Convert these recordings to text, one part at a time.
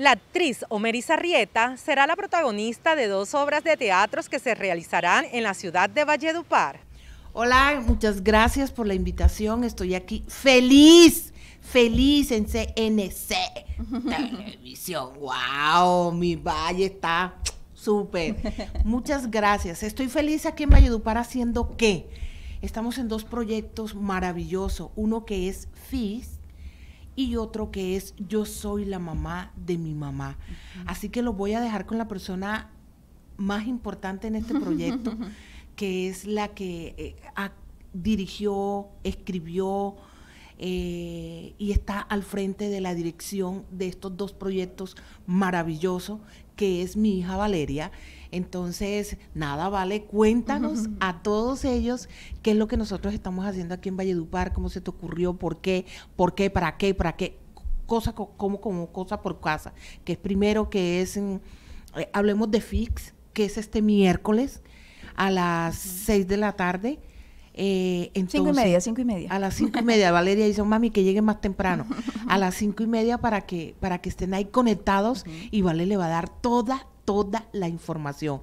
La actriz Omerisa Rieta será la protagonista de dos obras de teatros que se realizarán en la ciudad de Valledupar. Hola, muchas gracias por la invitación. Estoy aquí feliz, feliz en CNC Televisión. ¡Wow! Mi valle está súper. Muchas gracias. Estoy feliz aquí en Valledupar haciendo qué. Estamos en dos proyectos maravillosos. Uno que es FIS y otro que es yo soy la mamá de mi mamá. Así que lo voy a dejar con la persona más importante en este proyecto, que es la que eh, dirigió, escribió eh, y está al frente de la dirección de estos dos proyectos maravillosos, que es mi hija Valeria entonces, nada, vale, cuéntanos a todos ellos qué es lo que nosotros estamos haciendo aquí en Valledupar, cómo se te ocurrió, por qué, por qué, para qué, para qué, cosa como, como cosa por casa, que es primero que es, mm, eh, hablemos de FIX, que es este miércoles a las 6 de la tarde. Eh, cinco y media, cinco y media. A las cinco y media, Valeria dice, mami, que llegue más temprano. a las cinco y media para que, para que estén ahí conectados y Vale le va a dar toda toda la información.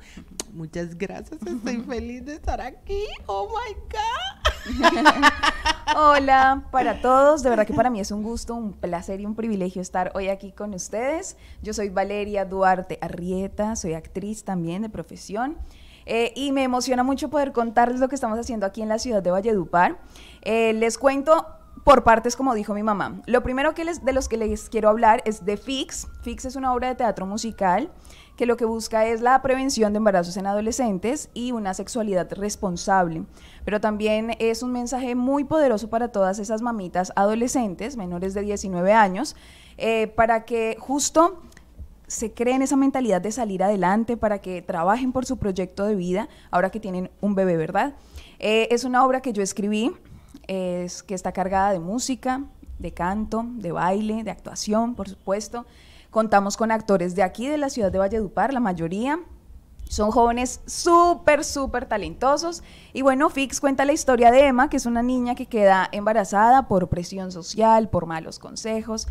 Muchas gracias, estoy feliz de estar aquí. Oh my God. Hola para todos, de verdad que para mí es un gusto, un placer y un privilegio estar hoy aquí con ustedes. Yo soy Valeria Duarte Arrieta, soy actriz también de profesión. Eh, y me emociona mucho poder contarles lo que estamos haciendo aquí en la ciudad de Valledupar. Eh, les cuento por partes, como dijo mi mamá. Lo primero que les, de los que les quiero hablar es de Fix. Fix es una obra de teatro musical que lo que busca es la prevención de embarazos en adolescentes y una sexualidad responsable. Pero también es un mensaje muy poderoso para todas esas mamitas adolescentes, menores de 19 años, eh, para que justo se creen esa mentalidad de salir adelante, para que trabajen por su proyecto de vida, ahora que tienen un bebé, ¿verdad? Eh, es una obra que yo escribí, es que está cargada de música, de canto, de baile, de actuación, por supuesto. Contamos con actores de aquí, de la ciudad de Valledupar, la mayoría. Son jóvenes súper, súper talentosos. Y bueno, Fix cuenta la historia de Emma, que es una niña que queda embarazada por presión social, por malos consejos,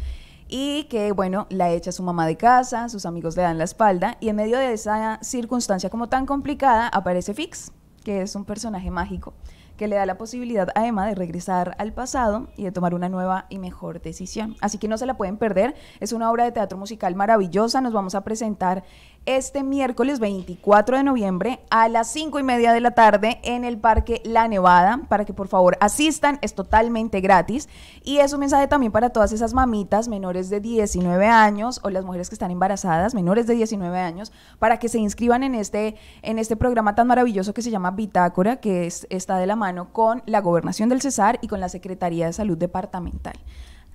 y que, bueno, la echa su mamá de casa, sus amigos le dan la espalda, y en medio de esa circunstancia como tan complicada aparece Fix, que es un personaje mágico que le da la posibilidad a Emma de regresar al pasado y de tomar una nueva y mejor decisión. Así que no se la pueden perder, es una obra de teatro musical maravillosa, nos vamos a presentar este miércoles 24 de noviembre a las 5 y media de la tarde en el Parque La Nevada para que por favor asistan, es totalmente gratis y es un mensaje también para todas esas mamitas menores de 19 años o las mujeres que están embarazadas menores de 19 años para que se inscriban en este, en este programa tan maravilloso que se llama Bitácora que es, está de la mano con la gobernación del Cesar y con la Secretaría de Salud Departamental.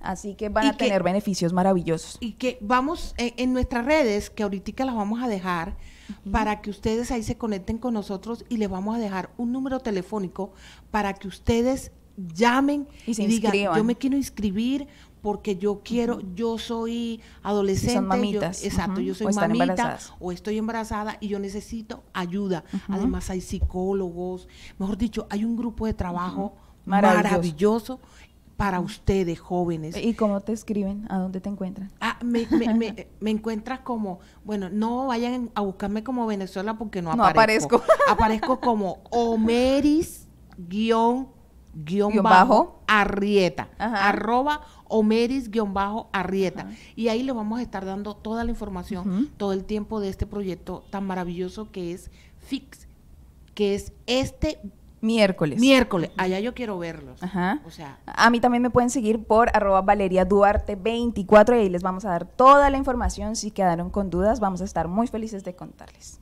Así que van a tener beneficios maravillosos. Y que vamos eh, en, nuestras redes, que ahorita las vamos a dejar, para que ustedes ahí se conecten con nosotros y les vamos a dejar un número telefónico para que ustedes llamen y, se y digan, yo me quiero inscribir porque yo quiero, yo soy adolescente. mamitas. exacto, yo soy mamita o estoy embarazada y yo necesito ayuda. Además hay psicólogos, mejor dicho, hay un grupo de trabajo maravilloso. para ustedes jóvenes. ¿Y cómo te escriben? ¿A dónde te encuentran? Ah, me, me, encuentras como, bueno, no vayan a buscarme como Venezuela porque no, aparezco. aparezco. como Omeris guión guión bajo, arrieta arroba omeris guión bajo arrieta y ahí le vamos a estar dando toda la información todo el tiempo de este proyecto tan maravilloso que es fix que es este Miércoles. Miércoles. Allá yo quiero verlos. O sea. A mí también me pueden seguir por arroba Valeria Duarte 24 y ahí les vamos a dar toda la información. Si quedaron con dudas, vamos a estar muy felices de contarles.